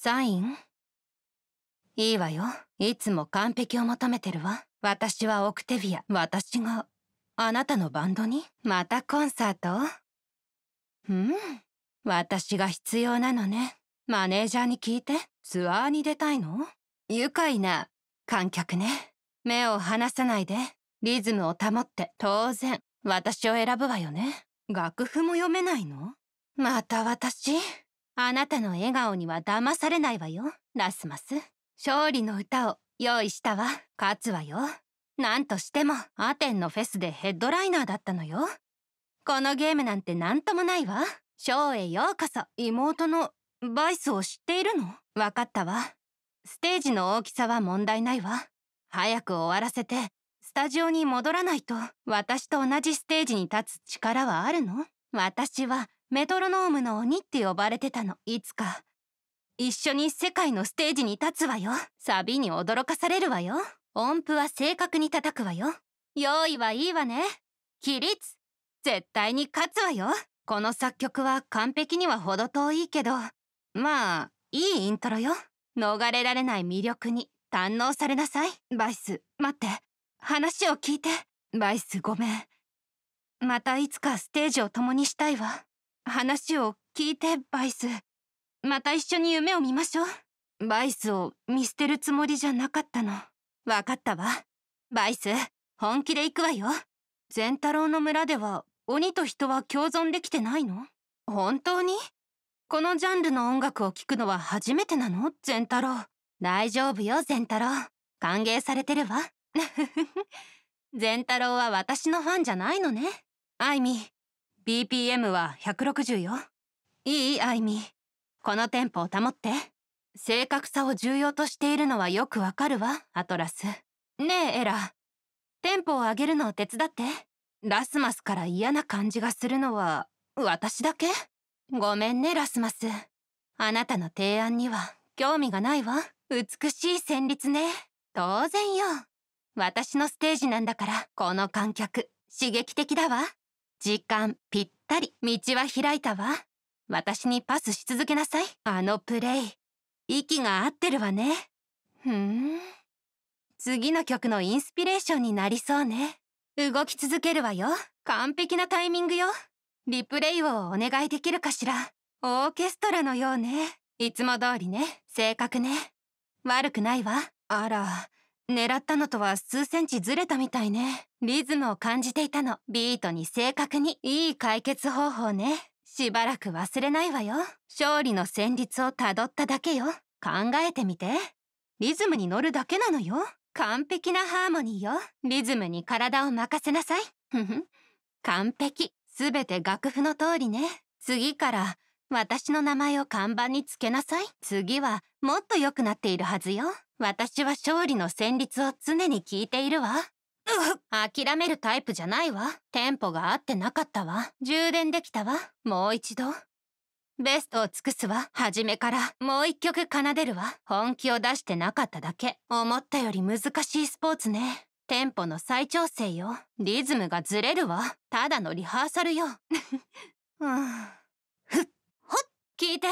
サインいいわよ。いつも完璧を求めてるわ。私はオクテビア。私が、あなたのバンドにまたコンサートうん。私が必要なのね。マネージャーに聞いて、ツアーに出たいの愉快な観客ね。目を離さないで、リズムを保って、当然、私を選ぶわよね。楽譜も読めないのまた私。あなたの笑顔には騙されないわよラスマス勝利の歌を用意したわ勝つわよなんとしてもアテンのフェスでヘッドライナーだったのよこのゲームなんて何ともないわショーへようこそ妹のバイスを知っているの分かったわステージの大きさは問題ないわ早く終わらせてスタジオに戻らないと私と同じステージに立つ力はあるの私はメトロノームの鬼って呼ばれてたのいつか一緒に世界のステージに立つわよサビに驚かされるわよ音符は正確に叩くわよ用意はいいわね起立絶対に勝つわよこの作曲は完璧には程遠いけどまあいいイントロよ逃れられない魅力に堪能されなさいバイス待って話を聞いてバイスごめんまたいつかステージを共にしたいわ話を聞いて、バイス。また一緒に夢を見ましょう。バイスを見捨てるつもりじゃなかったの。わかったわ。バイス、本気で行くわよ。善太郎の村では、鬼と人は共存できてないの本当にこのジャンルの音楽を聴くのは初めてなの善太郎。大丈夫よ、善太郎。歓迎されてるわ。善太郎は私のファンじゃないのね。アイミー、BPM は160よ。いい、あいみ。このテンポを保って。正確さを重要としているのはよくわかるわ、アトラス。ねえ、エラ。テンポを上げるのを手伝って。ラスマスから嫌な感じがするのは、私だけごめんね、ラスマス。あなたの提案には興味がないわ。美しい旋律ね。当然よ。私のステージなんだから、この観客、刺激的だわ。時間ぴったり。道は開いたわ。私にパスし続けなさい。あのプレイ。息が合ってるわね。ふん。次の曲のインスピレーションになりそうね。動き続けるわよ。完璧なタイミングよ。リプレイをお願いできるかしら。オーケストラのようね。いつも通りね。正確ね。悪くないわ。あら、狙ったのとは数センチずれたみたいね。リズムを感じていたの。ビートに正確に。いい解決方法ね。しばらく忘れないわよ。勝利の旋律をたどっただけよ。考えてみて。リズムに乗るだけなのよ。完璧なハーモニーよ。リズムに体を任せなさい。ふふ。完璧。すべて楽譜の通りね。次から私の名前を看板につけなさい。次はもっと良くなっているはずよ。私は勝利の旋律を常に聞いているわ。諦めるタイプじゃないわ。テンポが合ってなかったわ。充電できたわ。もう一度。ベストを尽くすわ。初めから。もう一曲奏でるわ。本気を出してなかっただけ。思ったより難しいスポーツね。テンポの再調整よ。リズムがずれるわ。ただのリハーサルよ。うん聞いて。